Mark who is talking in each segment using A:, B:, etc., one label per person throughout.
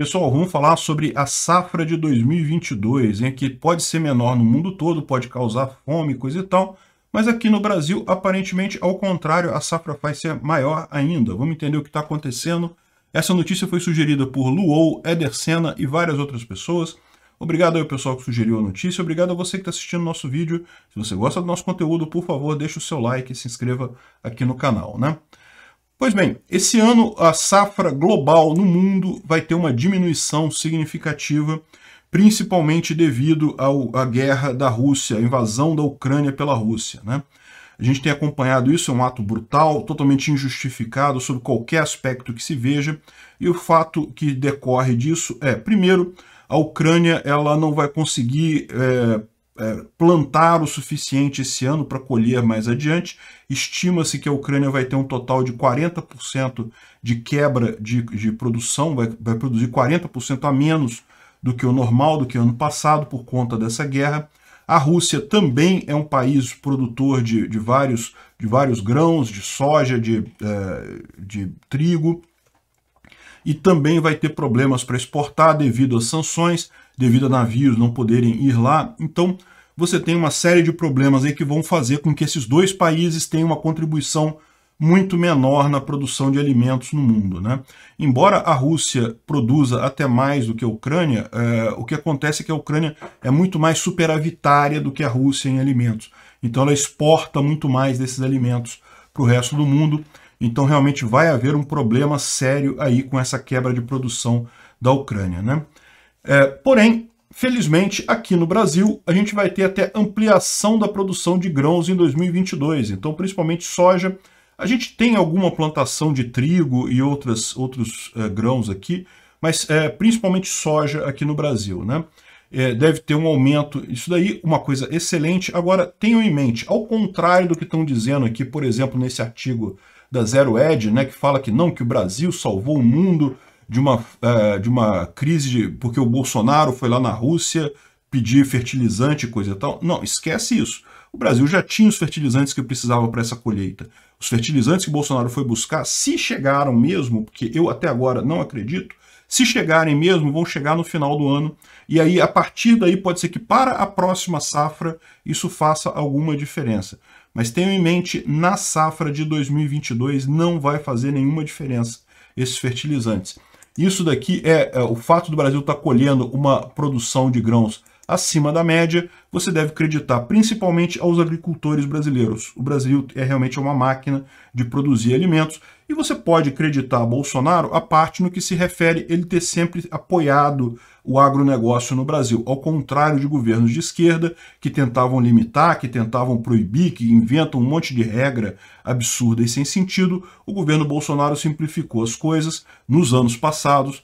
A: Pessoal, vamos falar sobre a safra de 2022, hein, que pode ser menor no mundo todo, pode causar fome, coisa e tal, mas aqui no Brasil, aparentemente, ao contrário, a safra vai ser maior ainda. Vamos entender o que está acontecendo. Essa notícia foi sugerida por Luou, Eder Senna e várias outras pessoas. Obrigado ao pessoal que sugeriu a notícia, obrigado a você que está assistindo o nosso vídeo. Se você gosta do nosso conteúdo, por favor, deixe o seu like e se inscreva aqui no canal, né? Pois bem, esse ano a safra global no mundo vai ter uma diminuição significativa, principalmente devido à guerra da Rússia, a invasão da Ucrânia pela Rússia. Né? A gente tem acompanhado isso, é um ato brutal, totalmente injustificado sob qualquer aspecto que se veja, e o fato que decorre disso é, primeiro, a Ucrânia ela não vai conseguir é, é, plantar o suficiente esse ano para colher mais adiante. Estima-se que a Ucrânia vai ter um total de 40% de quebra de, de produção, vai, vai produzir 40% a menos do que o normal, do que o ano passado, por conta dessa guerra. A Rússia também é um país produtor de, de, vários, de vários grãos, de soja, de, é, de trigo, e também vai ter problemas para exportar devido às sanções devido a navios não poderem ir lá. Então, você tem uma série de problemas aí que vão fazer com que esses dois países tenham uma contribuição muito menor na produção de alimentos no mundo. Né? Embora a Rússia produza até mais do que a Ucrânia, é, o que acontece é que a Ucrânia é muito mais superavitária do que a Rússia em alimentos. Então ela exporta muito mais desses alimentos para o resto do mundo. Então realmente vai haver um problema sério aí com essa quebra de produção da Ucrânia. Né? É, porém, felizmente, aqui no Brasil, a gente vai ter até ampliação da produção de grãos em 2022. Então, principalmente soja. A gente tem alguma plantação de trigo e outras, outros é, grãos aqui, mas é, principalmente soja aqui no Brasil, né? É, deve ter um aumento. Isso daí, uma coisa excelente. Agora, tenham em mente, ao contrário do que estão dizendo aqui, por exemplo, nesse artigo da Zero Ed, né, que fala que não, que o Brasil salvou o mundo de uma, é, de uma crise de, porque o Bolsonaro foi lá na Rússia pedir fertilizante e coisa e tal. Não, esquece isso. O Brasil já tinha os fertilizantes que precisava para essa colheita. Os fertilizantes que Bolsonaro foi buscar, se chegaram mesmo, porque eu até agora não acredito, se chegarem mesmo, vão chegar no final do ano. E aí, a partir daí, pode ser que para a próxima safra isso faça alguma diferença. Mas tenham em mente, na safra de 2022 não vai fazer nenhuma diferença esses fertilizantes. Isso daqui é, é o fato do Brasil estar tá colhendo uma produção de grãos acima da média, você deve acreditar principalmente aos agricultores brasileiros. O Brasil é realmente uma máquina de produzir alimentos e você pode acreditar Bolsonaro a parte no que se refere ele ter sempre apoiado o agronegócio no Brasil, ao contrário de governos de esquerda que tentavam limitar, que tentavam proibir, que inventam um monte de regra absurda e sem sentido, o governo Bolsonaro simplificou as coisas nos anos passados,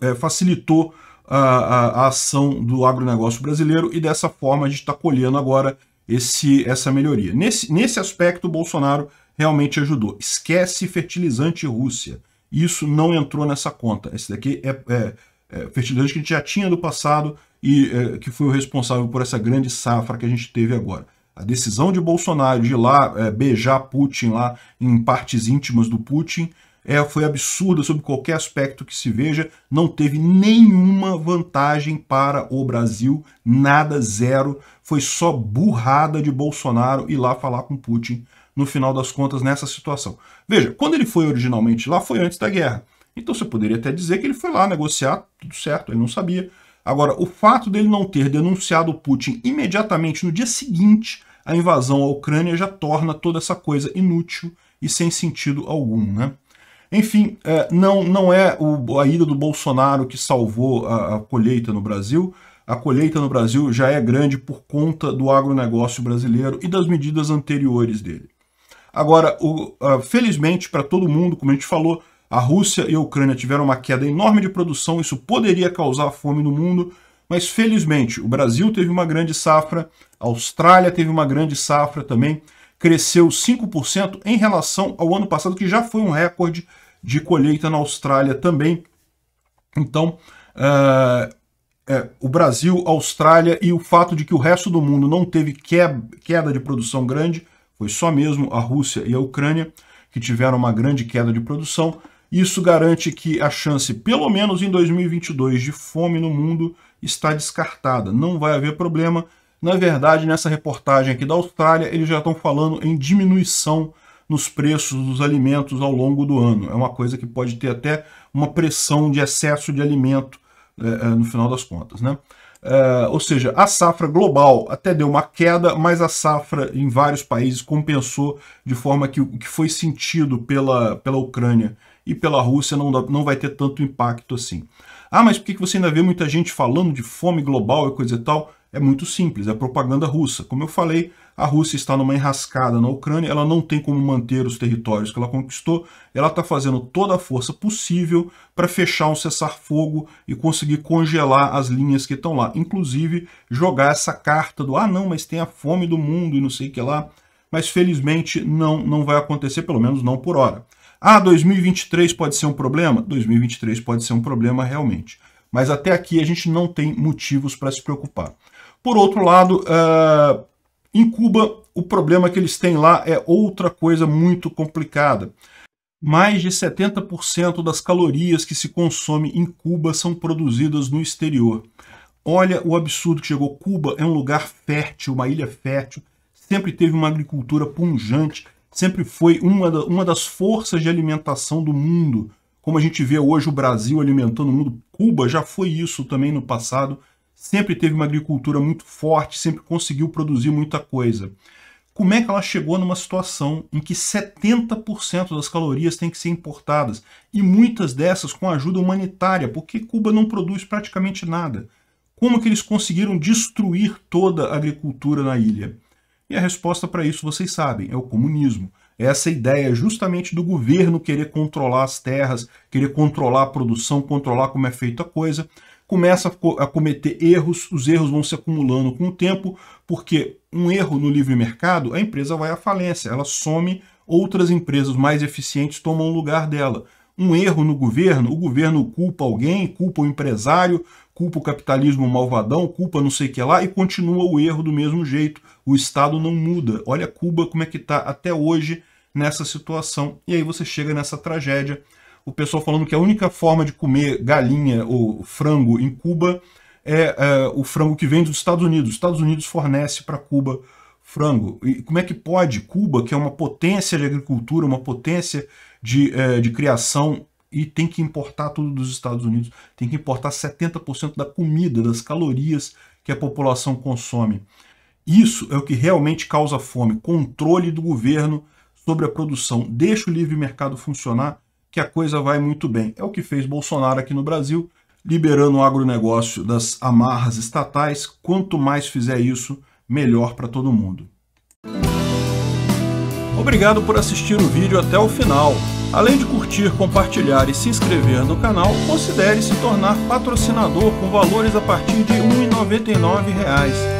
A: eh, facilitou a, a, a ação do agronegócio brasileiro e dessa forma a gente está colhendo agora esse, essa melhoria. Nesse, nesse aspecto, Bolsonaro realmente ajudou. Esquece fertilizante Rússia. Isso não entrou nessa conta. Esse daqui é, é, é fertilizante que a gente já tinha do passado e é, que foi o responsável por essa grande safra que a gente teve agora. A decisão de Bolsonaro de ir lá é, beijar Putin lá em partes íntimas do Putin é, foi absurda sobre qualquer aspecto que se veja, não teve nenhuma vantagem para o Brasil, nada, zero. Foi só burrada de Bolsonaro ir lá falar com Putin no final das contas nessa situação. Veja, quando ele foi originalmente lá, foi antes da guerra. Então você poderia até dizer que ele foi lá negociar, tudo certo, ele não sabia. Agora, o fato dele não ter denunciado o Putin imediatamente no dia seguinte à invasão à Ucrânia já torna toda essa coisa inútil e sem sentido algum, né? Enfim, é, não, não é a ida do Bolsonaro que salvou a colheita no Brasil. A colheita no Brasil já é grande por conta do agronegócio brasileiro e das medidas anteriores dele. Agora, o, uh, felizmente para todo mundo, como a gente falou, a Rússia e a Ucrânia tiveram uma queda enorme de produção, isso poderia causar fome no mundo, mas felizmente o Brasil teve uma grande safra, a Austrália teve uma grande safra também, cresceu 5% em relação ao ano passado, que já foi um recorde de colheita na Austrália também. Então, uh, é, o Brasil, a Austrália e o fato de que o resto do mundo não teve queda de produção grande foi só mesmo a Rússia e a Ucrânia que tiveram uma grande queda de produção. Isso garante que a chance, pelo menos em 2022, de fome no mundo está descartada. Não vai haver problema. Na verdade, nessa reportagem aqui da Austrália, eles já estão falando em diminuição nos preços dos alimentos ao longo do ano. É uma coisa que pode ter até uma pressão de excesso de alimento é, no final das contas. Né? Uh, ou seja, a safra global até deu uma queda, mas a safra em vários países compensou de forma que o que foi sentido pela, pela Ucrânia e pela Rússia não, não vai ter tanto impacto assim. Ah, mas por que você ainda vê muita gente falando de fome global e coisa e tal? É muito simples, é propaganda russa. Como eu falei, a Rússia está numa enrascada na Ucrânia, ela não tem como manter os territórios que ela conquistou, ela está fazendo toda a força possível para fechar um cessar-fogo e conseguir congelar as linhas que estão lá. Inclusive, jogar essa carta do ah, não, mas tem a fome do mundo e não sei o que lá. Mas felizmente não, não vai acontecer, pelo menos não por hora. Ah, 2023 pode ser um problema? 2023 pode ser um problema realmente. Mas até aqui a gente não tem motivos para se preocupar. Por outro lado, eh, em Cuba, o problema que eles têm lá é outra coisa muito complicada. Mais de 70% das calorias que se consome em Cuba são produzidas no exterior. Olha o absurdo que chegou. Cuba é um lugar fértil, uma ilha fértil, sempre teve uma agricultura punjante, sempre foi uma, da, uma das forças de alimentação do mundo. Como a gente vê hoje o Brasil alimentando o mundo, Cuba já foi isso também no passado sempre teve uma agricultura muito forte, sempre conseguiu produzir muita coisa. Como é que ela chegou numa situação em que 70% das calorias têm que ser importadas e muitas dessas com ajuda humanitária, porque Cuba não produz praticamente nada? Como que eles conseguiram destruir toda a agricultura na ilha? E a resposta para isso vocês sabem, é o comunismo essa é ideia justamente do governo querer controlar as terras, querer controlar a produção, controlar como é feita a coisa começa a cometer erros, os erros vão se acumulando com o tempo, porque um erro no livre mercado, a empresa vai à falência, ela some, outras empresas mais eficientes tomam o lugar dela. Um erro no governo, o governo culpa alguém, culpa o empresário, culpa o capitalismo malvadão, culpa não sei o que lá, e continua o erro do mesmo jeito. O Estado não muda. Olha Cuba como é que está até hoje nessa situação. E aí você chega nessa tragédia o pessoal falando que a única forma de comer galinha ou frango em Cuba é, é o frango que vem dos Estados Unidos. Os Estados Unidos fornece para Cuba frango. E como é que pode Cuba, que é uma potência de agricultura, uma potência de, é, de criação e tem que importar tudo dos Estados Unidos, tem que importar 70% da comida, das calorias que a população consome. Isso é o que realmente causa fome, controle do governo sobre a produção. Deixa o livre mercado funcionar que a coisa vai muito bem. É o que fez Bolsonaro aqui no Brasil, liberando o agronegócio das amarras estatais. Quanto mais fizer isso, melhor para todo mundo. Obrigado por assistir o vídeo até o final. Além de curtir, compartilhar e se inscrever no canal, considere se tornar patrocinador com valores a partir de R$ 1,99